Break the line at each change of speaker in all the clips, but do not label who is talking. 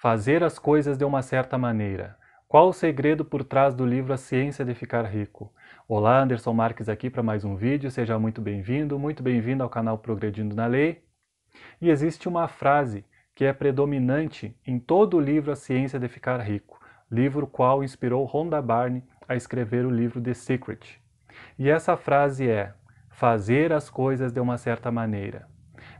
Fazer as coisas de uma certa maneira. Qual o segredo por trás do livro A Ciência de Ficar Rico? Olá, Anderson Marques aqui para mais um vídeo. Seja muito bem-vindo, muito bem-vindo ao canal Progredindo na Lei. E existe uma frase que é predominante em todo o livro A Ciência de Ficar Rico, livro qual inspirou Rhonda Barney a escrever o livro The Secret. E essa frase é: fazer as coisas de uma certa maneira.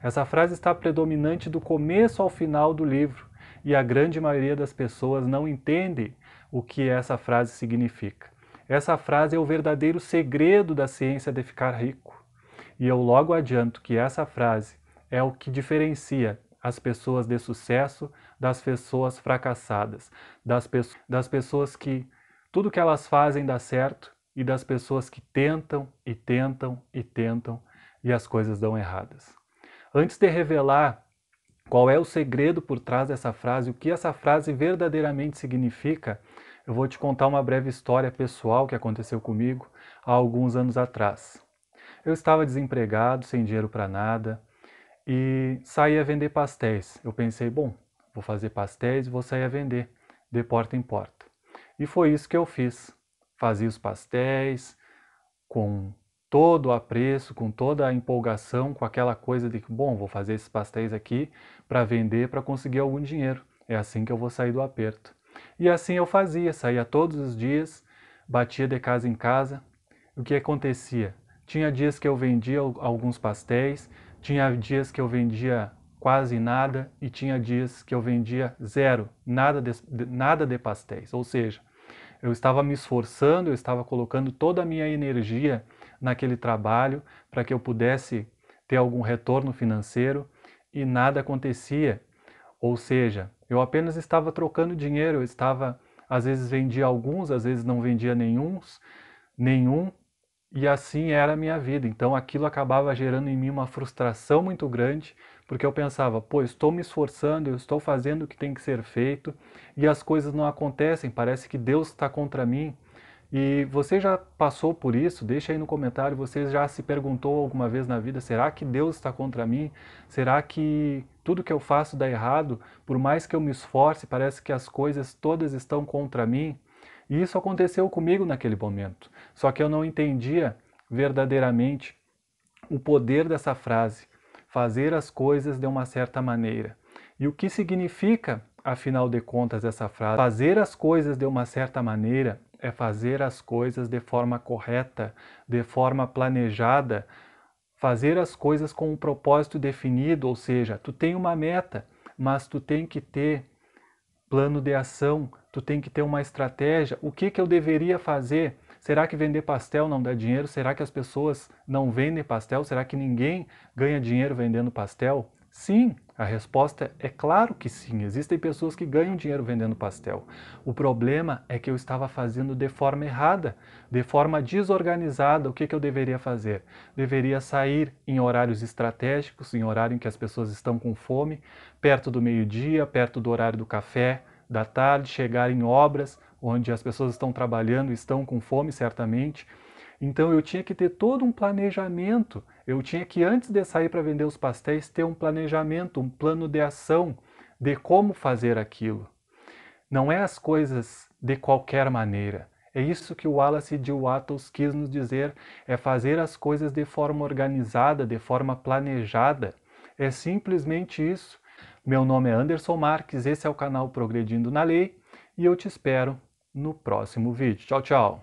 Essa frase está predominante do começo ao final do livro e a grande maioria das pessoas não entende o que essa frase significa. Essa frase é o verdadeiro segredo da ciência de ficar rico. E eu logo adianto que essa frase é o que diferencia as pessoas de sucesso das pessoas fracassadas, das, pe das pessoas que tudo que elas fazem dá certo e das pessoas que tentam e tentam e tentam e as coisas dão erradas. Antes de revelar qual é o segredo por trás dessa frase? O que essa frase verdadeiramente significa? Eu vou te contar uma breve história pessoal que aconteceu comigo há alguns anos atrás. Eu estava desempregado, sem dinheiro para nada, e saí a vender pastéis. Eu pensei, bom, vou fazer pastéis e vou sair a vender de porta em porta. E foi isso que eu fiz. Fazia os pastéis com todo o apreço, com toda a empolgação, com aquela coisa de que, bom, vou fazer esses pastéis aqui para vender, para conseguir algum dinheiro. É assim que eu vou sair do aperto. E assim eu fazia, saía todos os dias, batia de casa em casa. O que acontecia? Tinha dias que eu vendia alguns pastéis, tinha dias que eu vendia quase nada e tinha dias que eu vendia zero, nada de, nada de pastéis. Ou seja, eu estava me esforçando, eu estava colocando toda a minha energia naquele trabalho para que eu pudesse ter algum retorno financeiro e nada acontecia. Ou seja, eu apenas estava trocando dinheiro, eu estava às vezes vendia alguns, às vezes não vendia nenhum, nenhum, e assim era a minha vida. Então aquilo acabava gerando em mim uma frustração muito grande, porque eu pensava, pô, estou me esforçando, eu estou fazendo o que tem que ser feito, e as coisas não acontecem, parece que Deus está contra mim. E você já passou por isso? Deixa aí no comentário. Você já se perguntou alguma vez na vida: será que Deus está contra mim? Será que tudo que eu faço dá errado? Por mais que eu me esforce, parece que as coisas todas estão contra mim. E isso aconteceu comigo naquele momento. Só que eu não entendia verdadeiramente o poder dessa frase: fazer as coisas de uma certa maneira. E o que significa, afinal de contas, essa frase? Fazer as coisas de uma certa maneira é fazer as coisas de forma correta, de forma planejada, fazer as coisas com um propósito definido, ou seja, tu tem uma meta, mas tu tem que ter plano de ação, tu tem que ter uma estratégia. O que que eu deveria fazer? Será que vender pastel não dá dinheiro? Será que as pessoas não vendem pastel? Será que ninguém ganha dinheiro vendendo pastel? Sim, a resposta é, é claro que sim. Existem pessoas que ganham dinheiro vendendo pastel. O problema é que eu estava fazendo de forma errada, de forma desorganizada. O que, que eu deveria fazer? Deveria sair em horários estratégicos, em horário em que as pessoas estão com fome, perto do meio-dia, perto do horário do café, da tarde, chegar em obras onde as pessoas estão trabalhando, estão com fome certamente então eu tinha que ter todo um planejamento. Eu tinha que, antes de sair para vender os pastéis, ter um planejamento, um plano de ação de como fazer aquilo. Não é as coisas de qualquer maneira. É isso que o Wallace de Wattles quis nos dizer, é fazer as coisas de forma organizada, de forma planejada. É simplesmente isso. Meu nome é Anderson Marques, esse é o canal Progredindo na Lei e eu te espero no próximo vídeo. Tchau, tchau!